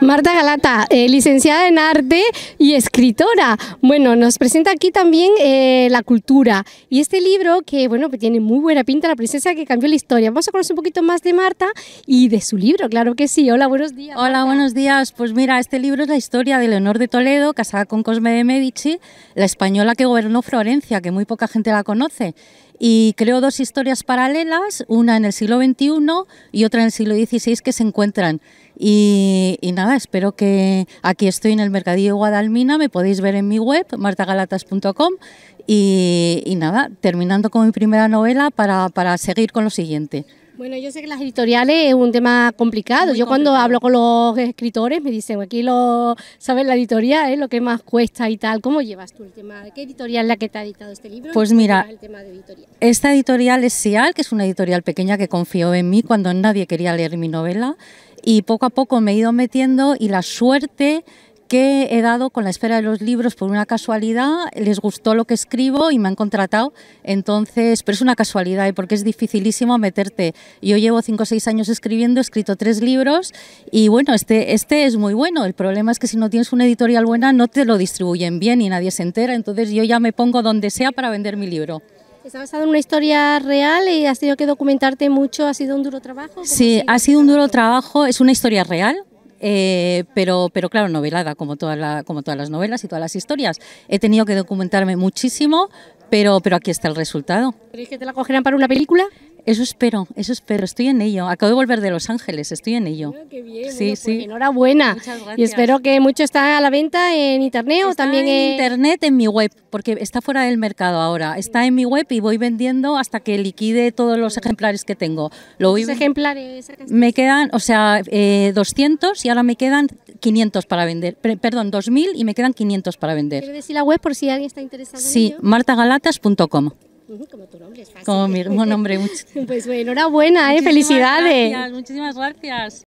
Marta Galata, eh, licenciada en arte y escritora. Bueno, nos presenta aquí también eh, la cultura y este libro que, bueno, pues tiene muy buena pinta, La princesa que cambió la historia. Vamos a conocer un poquito más de Marta y de su libro, claro que sí. Hola, buenos días. Hola, buenos días. Pues mira, este libro es la historia de Leonor de Toledo, casada con Cosme de Medici, la española que gobernó Florencia, que muy poca gente la conoce y creo dos historias paralelas, una en el siglo XXI y otra en el siglo XVI que se encuentran. Y, nada, espero que aquí estoy en el Mercadillo de Guadalmina, me podéis ver en mi web, martagalatas.com y, y, nada, terminando con mi primera novela para seguir con lo siguiente. Bueno, yo sé que las editoriales es un tema complicado. yo cuando hablo con los escritores me dicen, aquí lo sabes la editorial, es lo que más cuesta y tal. ¿Cómo llevas tú el tema? ¿Qué editorial es la que te ha editado este libro? Pues mira, esta editorial es SIAL, que es una editorial pequeña que confió en mí cuando nadie quería leer mi novela y poco a poco me he ido metiendo y la suerte que he dado con la esfera de los libros por una casualidad, les gustó lo que escribo y me han contratado, entonces, pero es una casualidad ¿eh? porque es dificilísimo meterte. Yo llevo 5 o 6 años escribiendo, he escrito 3 libros y bueno, este, este es muy bueno, el problema es que si no tienes una editorial buena no te lo distribuyen bien y nadie se entera, entonces yo ya me pongo donde sea para vender mi libro. Está basado en una historia real y has tenido que documentarte mucho, ¿ha sido un duro trabajo? Sí, ha sido un duro trabajo, es una historia real, eh, pero, pero claro, novelada, como, como todas las novelas y todas las historias. He tenido que documentarme muchísimo, pero, pero aquí está el resultado. ¿Crees que te la cogerán para una película? Eso espero, eso espero, estoy en ello. Acabo de volver de Los Ángeles, estoy en ello. Ah, qué bien, sí, pues sí. enhorabuena. Y espero que mucho está a la venta en internet o también en internet en mi web, porque está fuera del mercado ahora. Está en mi web y voy vendiendo hasta que liquide todos los ejemplares que tengo. Lo ejemplares? Me quedan, o sea, 200 eh, y ahora me quedan 500 para vender. Perdón, 2000 y me quedan 500 para vender. ¿Quieres decir la web por si alguien está interesado? Sí, martagalatas.com. Como tu nombre es fácil. Como mi nombre. pues bueno, enhorabuena, ¿eh? felicidades. muchísimas gracias.